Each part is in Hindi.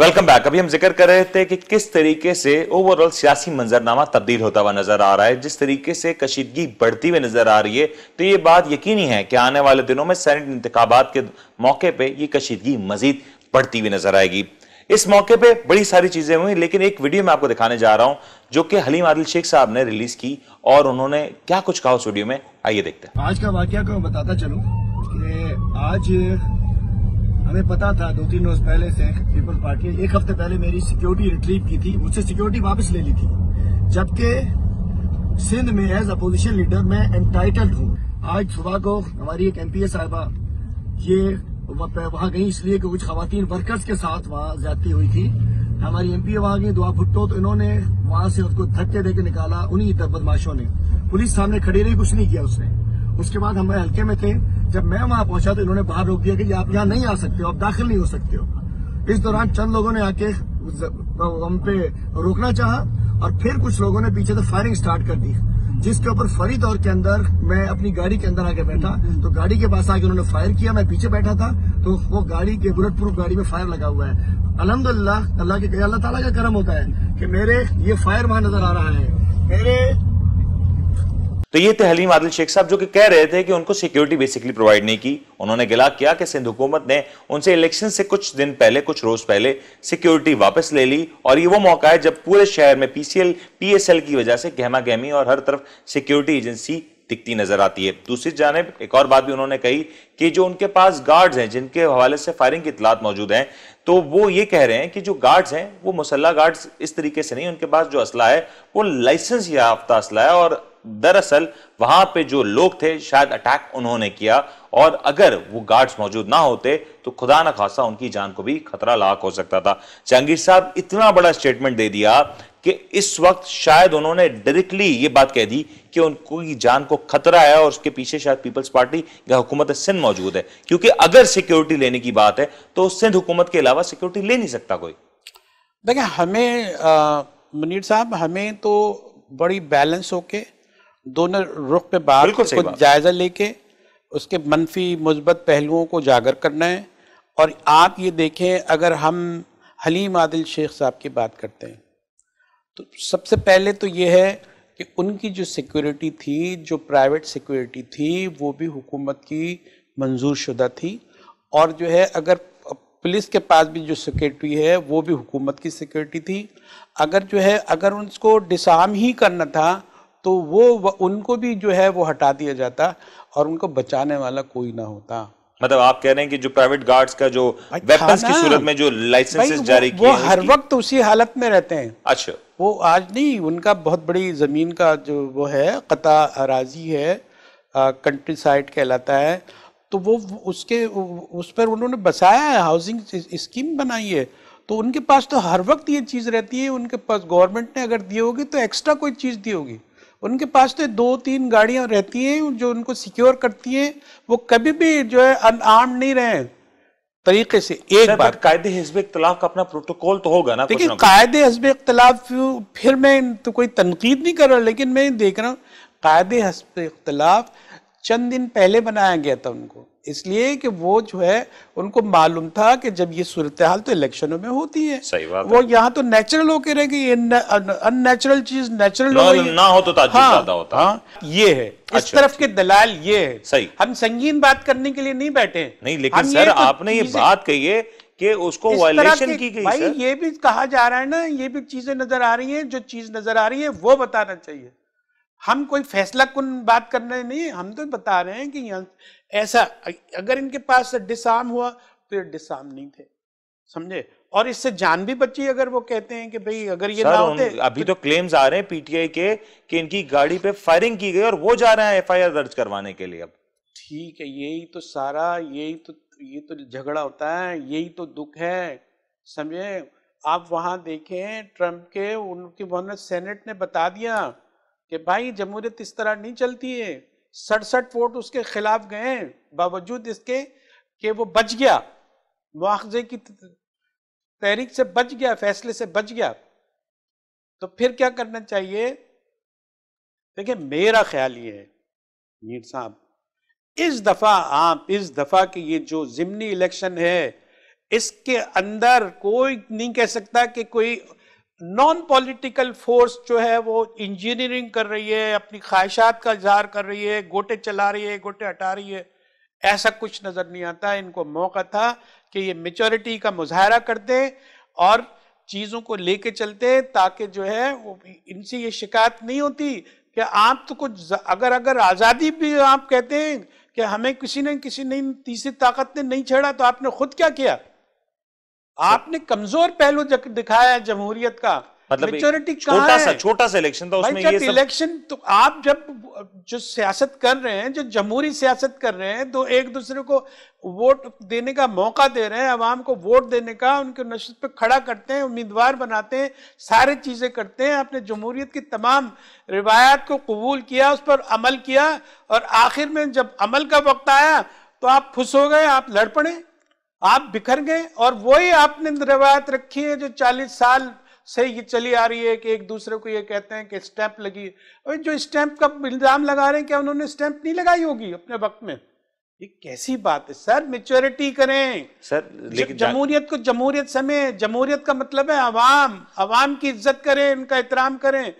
वेलकम बैक अभी हम जिक्र कर रहे थे कि किस तरीके से ओवरऑल सियासी मंजरनामा तब्दील होता हुआ नजर आ रहा है जिस तरीके से कशीदगी बढ़ती हुई नजर आ रही है तो ये बात यकीनी है कि आने वाले दिनों में सैनिट इंतबात के मौके पर ये कशीदगी मजीद बढ़ती हुई नजर आएगी इस मौके पे बड़ी सारी चीजें हुई लेकिन एक वीडियो मैं आपको दिखाने जा रहा हूं जो कि हलीम आदिल शेख साहब ने रिलीज की और उन्होंने क्या कुछ कहा उस वीडियो में आइए देखते हैं आज का वाक्य को बताता चलू कि आज हमें पता था दो तीन रोज पहले से पीपल पार्टी एक हफ्ते पहले मेरी सिक्योरिटी रिट्रीव की थी मुझसे सिक्योरिटी वापस ले ली थी जबकि सिंध में एज अपोजिशन लीडर मैं एंटाइटल्ड हूँ आज सुबह को हमारी एक एमपीए साहबा ये वहां गई इसलिए कि कुछ खातन वर्कर्स के साथ वहां जाती हुई थी हमारी एम पी वहां गई दुआ भुट्टो तो इन्होंने वहां से उसको धक्के देकर निकाला उन्हीं बदमाशों ने पुलिस सामने खड़ी रही कुछ नहीं किया उसने उसके बाद हम हल्के में थे जब मैं वहां पहुंचा तो इन्होंने बाहर रोक दिया कि आप यहाँ नहीं आ सकते हो आप दाखिल नहीं हो सकते हो इस दौरान चंद लोगों ने आके हम पे रोकना चाहा और फिर कुछ लोगों ने पीछे से फायरिंग स्टार्ट कर दी जिसके ऊपर फरी तौर के अंदर मैं अपनी गाड़ी के अंदर आके बैठा तो गाड़ी के पास आके उन्होंने फायर किया मैं पीछे बैठा था तो वो गाड़ी के बुलेट प्रूफ गाड़ी में फायर लगा हुआ है अलहमदुल्ला अल्लाह के अल्लाह ताला का करम होता है कि मेरे ये फायर वहां नजर आ रहा है मेरे तो ये थे हलीम आदिल शेख साहब जो कि कह रहे थे कि उनको सिक्योरिटी बेसिकली प्रोवाइड नहीं की उन्होंने गिला किया कि सिंध हुकूमत ने उनसे इलेक्शन से कुछ दिन पहले कुछ रोज पहले सिक्योरिटी वापस ले ली और ये वो मौका है जब पूरे शहर में पीसीएल पीएसएल की वजह से गहमा गहमी और हर तरफ सिक्योरिटी एजेंसी दिखती नजर आती है दूसरी जानब एक और बात भी उन्होंने कही कि जो उनके पास गार्ड्स हैं जिनके हवाले से फायरिंग की इतलात मौजूद हैं तो वो ये कह रहे हैं कि जो गार्ड्स हैं वो मुसल्ला गार्ड्स इस तरीके से नहीं उनके पास जो असला है वो लाइसेंस याफ्ता असला है और दरअसल वहां पे जो लोग थे शायद अटैक उन्होंने किया और अगर वो गार्ड्स मौजूद ना होते तो खुदा ना खासा उनकी जान को भी खतरा लाक हो सकता था जहांगीर साहब इतना बड़ा स्टेटमेंट दे दिया कि इस वक्त शायद उन्होंने डायरेक्टली ये बात कह दी कि उनकी जान को खतरा है और उसके पीछे शायद पीपल्स पार्टी या हुकूमत सिंध मौजूद है क्योंकि अगर सिक्योरिटी लेने की बात है तो सिंध हुकूमत के अलावा सिक्योरिटी ले नहीं सकता कोई देखिए हमें मुनीर साहब हमें तो बड़ी बैलेंस होके दोनों रुख पे बात को जायज़ा लेके उसके मनफी मुस्बत पहलुओं को जागर करना है और आप ये देखें अगर हम हलीम आदिल शेख साहब की बात करते हैं तो सबसे पहले तो ये है कि उनकी जो सिक्योरिटी थी जो प्राइवेट सिक्योरिटी थी वो भी हुकूमत की मंजूर शुदा थी और जो है अगर पुलिस के पास भी जो सिक्योरिटी है वो भी हुकूमत की सिक्योरिटी थी अगर जो है अगर उनको डिसाम ही करना था तो वो उनको भी जो है वो हटा दिया जाता और उनको बचाने वाला कोई ना होता मतलब आप कह रहे हैं कि जो प्राइवेट गार्ड्स का जो वेपन्स की सूरत में जो लाइसेंसेस जारी किए वो हर वक्त उसी हालत में रहते हैं अच्छा वो आज नहीं उनका बहुत बड़ी ज़मीन का जो वो है कता अराजी है कंट्री साइड कहलाता है तो वो उसके उस पर उन्होंने बसाया है हाउसिंग स्कीम बनाई है तो उनके पास तो हर वक्त ये चीज़ रहती है उनके पास गवर्नमेंट ने अगर दी होगी तो एक्स्ट्रा कोई चीज़ दी होगी उनके पास तो दो तीन गाड़ियां रहती हैं जो उनको सिक्योर करती हैं वो कभी भी जो है अनआर्म नहीं रहे तरीके से एक बार कायदे हिजब इख्तलाफ का अपना प्रोटोकॉल तो होगा ना देखिए कायदे हिजब इख्तलाफ फिर मैं तो कोई तनकीद नहीं कर रहा लेकिन मैं देख रहा हूँ कायदे हिजब इख्तलाफ चंद दिन पहले बनाया गया था उनको इसलिए कि वो जो है उनको मालूम था कि जब ये सूरत हाल तो इलेक्शनों में होती है सही बात वो यहाँ तो नेचुरल होकर रहे कि ये अननेचुरल चीज नेचुरल हो ना हो तो हाँ, होता हाँ, ये है अच्छा, इस तरफ अच्छा। के दलाल ये है सही हम संगीन बात करने के लिए नहीं बैठे नहीं लेकिन सर तो आपने ये बात कही है कि उसको वायलेशन की गई भाई ये भी कहा जा रहा है ना ये भी चीजें नजर आ रही हैं जो चीज नजर आ रही है वो बताना चाहिए हम कोई फैसला कुन बात करने नहीं हम तो बता रहे हैं कि ऐसा अगर इनके पास डिसआर्म हुआ तो ये डिसआर्म नहीं थे समझे और इससे जान भी बची अगर वो कहते हैं कि भाई अगर ये ना होते अभी तो, तो क्लेम्स आ रहे हैं पीटीआई के कि इनकी गाड़ी पे फायरिंग की गई और वो जा रहे हैं एफआईआर दर्ज करवाने के लिए अब ठीक है यही तो सारा यही तो ये तो झगड़ा होता है यही तो दुख है समझे आप वहां देखें ट्रम्प के उनके सेनेट ने बता दिया कि भाई जमहूरियत इस तरह नहीं चलती है सड़सठ वोट उसके खिलाफ गए बावजूद इसके कि वो बच गया मुआवजे की तहरीक से बच गया फैसले से बच गया तो फिर क्या करना चाहिए देखिए मेरा ख्याल ये है मीर साहब इस दफ़ा आप इस दफ़ा की ये जो ज़िमनी इलेक्शन है इसके अंदर कोई नहीं कह सकता कि कोई नॉन पॉलिटिकल फोर्स जो है वो इंजीनियरिंग कर रही है अपनी ख्वाहिशात का इजहार कर रही है गोटे चला रही है गोटे हटा रही है ऐसा कुछ नज़र नहीं आता इनको मौका था कि ये मेचोरिटी का मुजाहरा करते और चीज़ों को लेके चलते ताकि जो है वो इनसे ये शिकायत नहीं होती कि आप तो कुछ अगर अगर आज़ादी भी आप कहते हैं कि हमें किसी ने किसी ने तीसरी ताकत ने नहीं छेड़ा तो आपने खुद क्या किया आपने कमजोर पहलू दिखाया है जमहूरियत का मतलब मेचोरिटी छोटा सा छोटा सा इलेक्शन था उसमें ये सब... इलेक्शन तो आप जब जो सियासत कर रहे हैं जो जमहूरी सियासत कर रहे हैं तो एक दूसरे को वोट देने का मौका दे रहे हैं आवाम को वोट देने का उनके नशत पे खड़ा करते हैं उम्मीदवार बनाते हैं सारी चीज़ें करते हैं आपने जमहूरीत की तमाम रिवायात को कबूल किया उस पर अमल किया और आखिर में जब अमल का वक्त आया तो आप खुश हो गए आप लड़ पड़े आप बिखर गए और वही आपने रवायत रखी है जो चालीस साल से ये चली आ रही है कि एक दूसरे को ये कहते हैं कि स्टैंप लगी और जो स्टैंप का इल्ज़ाम लगा रहे हैं क्या उन्होंने स्टैंप नहीं लगाई होगी अपने वक्त में ये कैसी बात है सर मेच्योरिटी करें सर लेकिन जमहूरियत को जमहूरियत समय जमहूरियत का मतलब है अवाम अवाम की इज्जत करें उनका एहतराम करें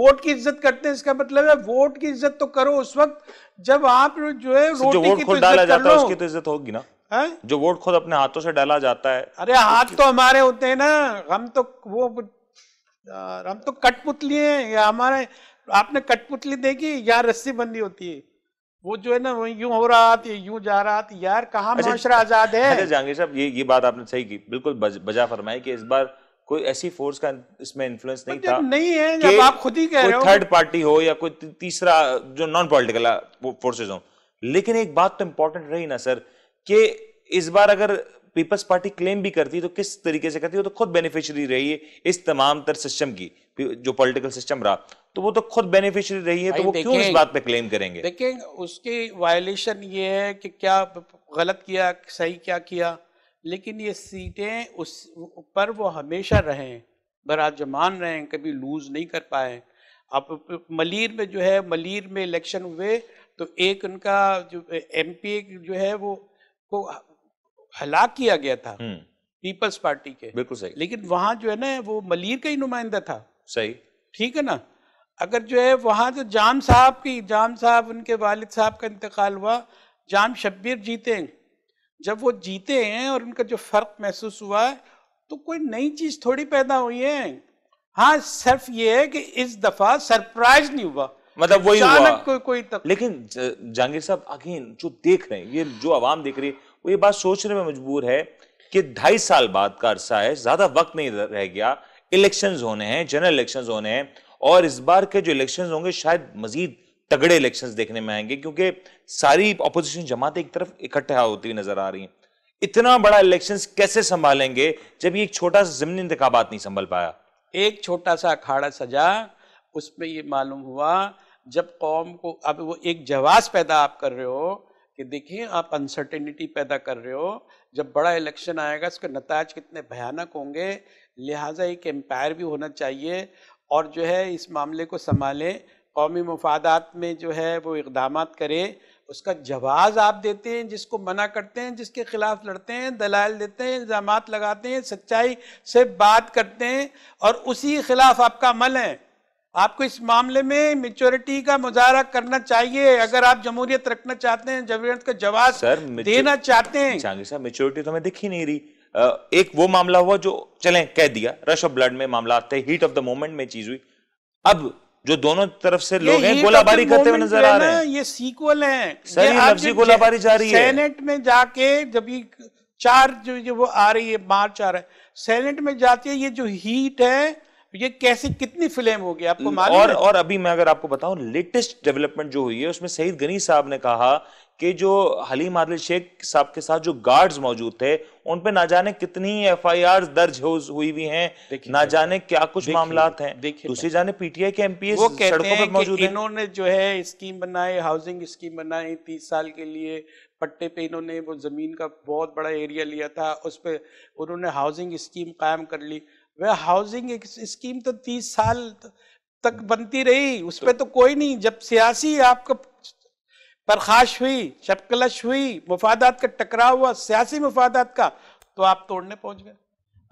वोट की इज्जत करते हैं इसका मतलब है वोट की इज्जत तो करो उस वक्त जब आप जो है रोटी जो वोट की तो खुद तो डाला जाता है उसकी तो इज्जत होगी ना है? जो वोट खुद अपने हाथों से डाला जाता है अरे हाथ तो हमारे होते हैं ना हम तो वो हम तो कठपुतली हैं या हमारे आपने कठपुतली देखी या रस्सी बंदी होती है वो जो है ना वो यूं हो रहा था यूं जा रहा था यार कहा अच्छा, आजाद है अच्छा जहांगीर साहब ये ये बात आपने सही की बिल्कुल बज, बजा फरमाई कि इस बार कोई ऐसी फोर्स का इसमें इन्फ्लुएंस नहीं था नहीं है जब आप खुद ही कह रहे हो थर्ड पार्टी हो या कोई तीसरा जो नॉन पॉलिटिकल फोर्सेज हो लेकिन एक बात तो इंपॉर्टेंट रही ना सर कि इस बार अगर पीपल्स पार्टी क्लेम भी करती तो किस तरीके से करती है तो खुद बेनिफिशियरी रही है इस तमाम तर सिस्टम की जो पॉलिटिकल सिस्टम रहा तो वो तो खुद बेनिफिशियरी रही है तो वो क्यों इस बात पे क्लेम करेंगे देखिए उसकी वायलेशन ये है कि क्या गलत किया सही क्या किया लेकिन ये सीटें उस पर वो हमेशा रहें बराजमान जमान रहें कभी लूज़ नहीं कर पाए अब मलिर में जो है मलिर में इलेक्शन हुए तो एक उनका जो एम जो है वो को हलाक किया गया था पीपल्स हम्म। पार्टी के बिल्कुल सही लेकिन वहाँ जो है ना वो मलिर का ही नुमाइंदा था सही ठीक है ना अगर जो है वहाँ जो जाम साहब की जाम साहब उनके वालिद साहब का इंतकाल हुआ जाम शब्बीर जीते जब वो जीते हैं और उनका जो फर्क महसूस हुआ है तो कोई नई चीज थोड़ी पैदा हुई है हाँ सिर्फ ये है कि इस दफा सरप्राइज नहीं हुआ मतलब वही हुआ कोई कोई तक लेकिन जहांगीर साहब अगेन जो देख रहे हैं ये जो आवाम देख रही है वो ये बात सोचने में मजबूर है कि ढाई साल बाद का अरसा है ज्यादा वक्त नहीं रह गया इलेक्शंस होने हैं जनरल इलेक्शंस होने हैं और इस बार के जो इलेक्शंस होंगे शायद मजीद तगड़े इलेक्शन देखने में आएंगे क्योंकि सारी अपोजिशन जमातें एक तरफ इकट्ठा होती हुई नजर आ रही हैं इतना बड़ा इलेक्शन कैसे संभालेंगे जब ये एक छोटा सा जमीन इंतबात नहीं संभल पाया एक छोटा सा अखाड़ा सजा उस पर यह मालूम हुआ जब कौम को अब वो एक जवाब पैदा आप कर रहे हो कि देखिए आप अनसर्टेनिटी पैदा कर रहे हो जब बड़ा इलेक्शन आएगा उसके नतज कितने भयानक होंगे लिहाजा एक एम्पायर भी होना चाहिए और जो है इस मामले को संभालें कौमी मफादात में जो है वो इकदाम करे उसका जवाब आप देते हैं जिसको मना करते हैं जिसके खिलाफ लड़ते हैं दलाल देते हैं इल्ज़ाम लगाते हैं सच्चाई से बात करते हैं और उसी खिलाफ आपका अमल है आपको इस मामले में मेचोरिटी का मुजाहरा करना चाहिए अगर आप जमहूरियत रखना चाहते हैं जमहूरियत का जवाब देना चाहते हैं मेचोरिटी तो हमें दिख ही नहीं रही एक वो मामला हुआ जो चले कह दिया रश ऑफ ब्लड में मामला आते हीट ऑफ द मोमेंट में चीज हुई अब जो दोनों तरफ से लोग हैं गोलाबारी करते हुए नजर आ रहे हैं ये सीक्वल है सही लफ्जी गोलाबारी रही है सेनेट में जाके जब ये चार जो ये वो आ रही है मार्च आ रहा है सेनेट में जाती है ये जो हीट है ये कैसे कितनी फिल्म हो गई आपको मालूम और है? और अभी मैं अगर आपको बताऊं लेटेस्ट डेवलपमेंट जो हुई है उसमें सईद गनी साहब ने कहा कि जो हलीम आदिल शेख साहब के साथ जो गार्ड्स मौजूद थे उन पे ना जाने कितनी एफआईआर दर्ज हुई हुई हैं ना जाने क्या कुछ मामला है दूसरी जाने पीटीआई के एमपी सड़कों पर मौजूद हैं इन्होंने जो है स्कीम बनाई हाउसिंग स्कीम बनाई तीस साल के लिए पट्टे पे इन्होंने वो जमीन का बहुत बड़ा एरिया लिया था उस पर उन्होंने हाउसिंग स्कीम कायम कर ली वह हाउसिंग स्कीम तो तीस साल तक बनती रही उस पर तो, तो कोई नहीं जब सियासी आपका परखाश हुई शपकलश हुई मुफादात का टकराव हुआ सियासी मुफादात का तो आप तोड़ने पहुंच गए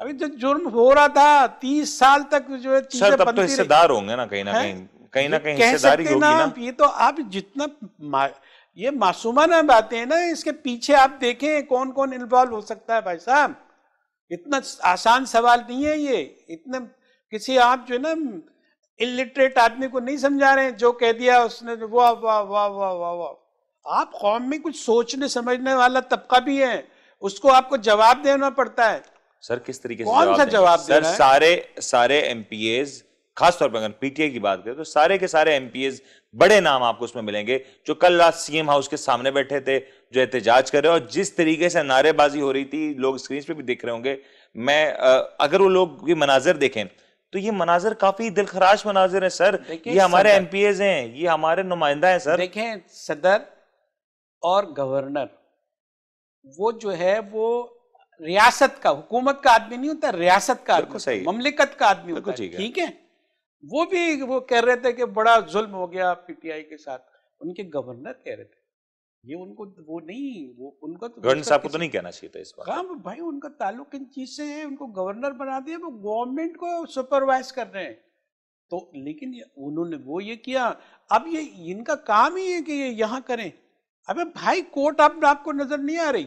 अभी जो जुर्म हो रहा था तीस साल तक जो है सर तब तो हिस्सेदार होंगे ना कहीं ना कहीं कहीं ना कहीं हिस्सेदारी होगी ना ये तो आप जितना मा, ये मासूमाना बातें हैं ना इसके पीछे आप देखें कौन कौन इन्वॉल्व हो सकता है भाई साहब इतना आसान सवाल नहीं है ये इतने किसी आप जो है ना इलिटरेट आदमी को नहीं समझा रहे हैं जो कह दिया उसने वाह वाह वाह वाह वाह वाह आप कौम में कुछ सोचने समझने वाला तबका भी है उसको आपको जवाब देना पड़ता है सर किस तरीके से कौन सा जवाब सर सारे सारे एम खासतौर पर अगर पीटीए की बात करें तो सारे के सारे एम बड़े नाम आपको उसमें मिलेंगे जो कल रात सीएम हाउस के सामने बैठे थे जो एहतजाज कर रहे और जिस तरीके से नारेबाजी हो रही थी लोग स्क्रीन पे भी दिख रहे होंगे मैं अगर वो लोग ये मनाजर देखें तो ये मनाजर काफी दिलखराश मनाजर है सर ये हमारे एम पी हैं ये हमारे नुमाइंदा है सर देखें सदर और गवर्नर वो जो है वो रियासत का हुकूमत का आदमी नहीं होता रियासत का आदमी ममलिकत का आदमी होता है ठीक है वो भी वो कह रहे थे कि बड़ा जुल्म हो गया पीटीआई के साथ उनके गवर्नर कह रहे थे ये उनको वो नहीं वो उनको तो गवर्नर साहब को तो नहीं कहना चाहिए था इस बार हाँ भाई उनका ताल्लुक इन चीज से है उनको गवर्नर बना दिया वो गवर्नमेंट को सुपरवाइज कर रहे हैं तो लेकिन उन्होंने वो ये किया अब ये इनका काम ही है कि ये यहाँ करें अबे भाई कोर्ट अब आपको नजर नहीं आ रही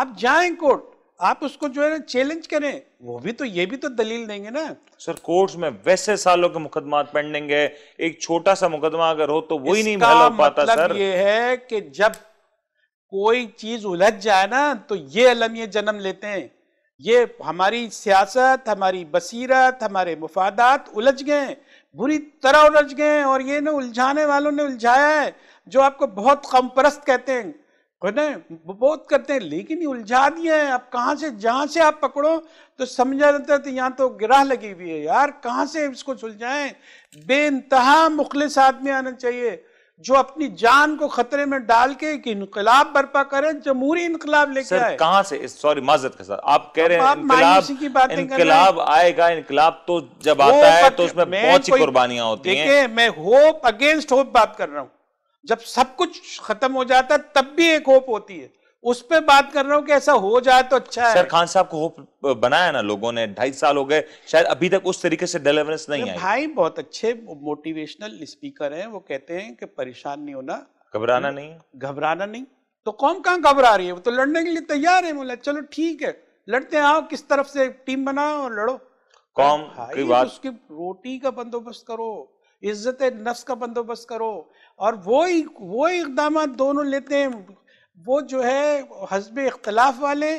आप जाए कोर्ट आप उसको जो है ना चैलेंज करें वो भी तो ये भी तो दलील देंगे ना सर कोर्ट में वैसे सालों के मुकदमा पेंडिंग है एक छोटा सा मुकदमा अगर हो तो वो ही नहीं मतलब पाता सर ये है कि जब कोई चीज उलझ जाए ना तो ये अलम ये जन्म लेते हैं ये हमारी सियासत हमारी बसीरत हमारे मुफादात उलझ गए बुरी तरह उलझ गए और ये ना उलझाने वालों ने उलझाया है जो आपको बहुत कम परस्त कहते हैं कहते हैं बहुत करते हैं लेकिन ये उलझा दिए हैं आप कहाँ से जहाँ से आप पकड़ो तो समझा जाता है तो यहाँ तो गिराह लगी हुई है यार कहाँ से इसको सुलझाएं बेानतहा मुखलिस आदमी आना चाहिए जो अपनी जान को खतरे में डाल के एक इनकलाब बर्पा करे जमहूरी इनकलाब लेके आए कहाँ से सॉरी माजत के साथ आप कह रहे हैं इनकलाब की बात इनकलाब आएगा इनकलाब तो जब आता है तो उसमें बहुत सी कुर्बानियां होती हैं मैं होप अगेंस्ट होप बात कर रहा हूँ जब सब कुछ खत्म हो जाता है तब भी एक होप होती है उस पर बात कर रहा हूं कि ऐसा हो जाए तो अच्छा सर है खान साहब को होप बनाया ना लोगों ने ढाई साल हो गए शायद अभी तक उस तरीके से डिलीवरेंस नहीं है भाई बहुत अच्छे मोटिवेशनल स्पीकर हैं वो कहते हैं कि परेशान नहीं होना घबराना नहीं घबराना नहीं तो कौन कहाँ घबरा रही है वो तो लड़ने के लिए तैयार है बोला चलो ठीक है लड़ते आओ किस तरफ से टीम बनाओ और लड़ो कौम की बात उसकी रोटी का बंदोबस्त करो इज्जत नफ्स का बंदोबस्त करो और वो ही वो इकदाम दोनों लेते हैं वो जो है हजब इख्तलाफ वाले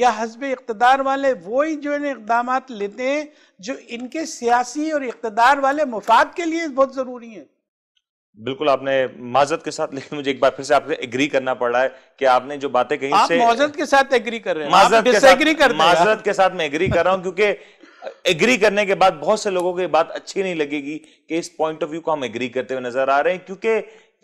या हजब इकतदार वाले वो ही जो है इकदाम लेते हैं जो इनके सियासी और इकतदार वाले मुफाद के लिए बहुत ज़रूरी हैं बिल्कुल आपने माजत के साथ लेकिन मुझे एक बार फिर से आपसे एग्री करना पड़ रहा है कि आपने जो बातें कही आप से माजत के साथ एग्री कर रहे हैं माजत के साथ कर के साथ मैं एग्री कर रहा हूं क्योंकि एग्री करने के बाद बहुत से लोगों को ये बात अच्छी नहीं लगेगी कि इस पॉइंट ऑफ व्यू को हम एग्री करते हुए नजर आ रहे हैं क्योंकि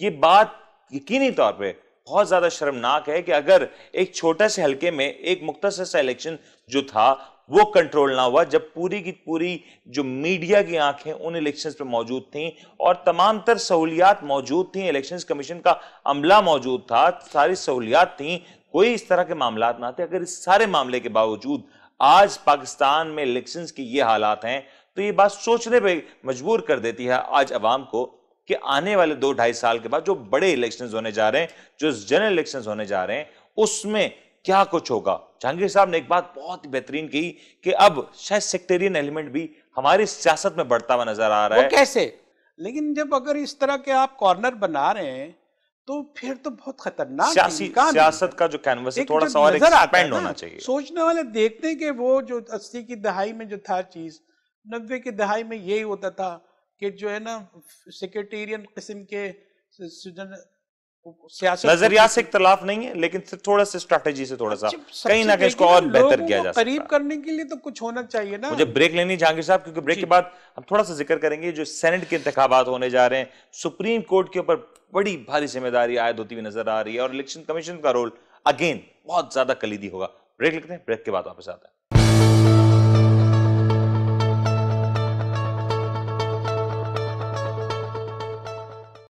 ये बात यकीनी तौर पे बहुत ज़्यादा शर्मनाक है कि अगर एक छोटे से हलके में एक मुख्तसर सा इलेक्शन जो था वो कंट्रोल ना हुआ जब पूरी की पूरी जो मीडिया की आंखें उन इलेक्शंस पे मौजूद थीं और तमाम तर सहूलियात मौजूद थीं इलेक्शंस कमीशन का अमला मौजूद था सारी सहूलियात थीं कोई इस तरह के मामला ना थे अगर इस सारे मामले के बावजूद आज पाकिस्तान में इलेक्शन की ये हालात हैं तो ये बात सोचने पर मजबूर कर देती है आज आवाम को कि आने वाले दो ढाई साल के बाद जो बड़े इलेक्शन होने जा रहे हैं जो जनरल इलेक्शन होने जा रहे हैं उसमें क्या कुछ होगा जहांगीर साहब ने एक बात बहुत बेहतरीन की कि अब शायद सेक्टेरियन एलिमेंट भी हमारी सियासत में बढ़ता हुआ नजर आ रहा है कैसे लेकिन जब अगर इस तरह के आप कॉर्नर बना रहे हैं तो फिर तो बहुत खतरनाक सियासत का जो कैनवस है थोड़ा सा और एक्सपेंड होना चाहिए सोचने वाले देखते हैं कि वो जो अस्सी की दहाई में जो था चीज नब्बे की दहाई में यही होता था कि जो है ना सेक्रेटेरियन किस्म के नजरिया नजरियात से इख्तलाफ नहीं है लेकिन थोड़ा सा स्ट्रेटेजी से थोड़ा सा अच्छा, कहीं ना कहीं इसको और बेहतर किया जा करीब करने के लिए तो कुछ होना चाहिए ना मुझे ब्रेक लेनी जहांगीर साहब क्योंकि ब्रेक के बाद हम थोड़ा सा जिक्र करेंगे जो सेनेट के इंतबात होने जा रहे हैं सुप्रीम कोर्ट के ऊपर बड़ी भारी जिम्मेदारी आयद होती हुई नजर आ रही है और इलेक्शन कमीशन का रोल अगेन बहुत ज्यादा कलीदी होगा ब्रेक लिखते हैं ब्रेक के बाद वापस आता है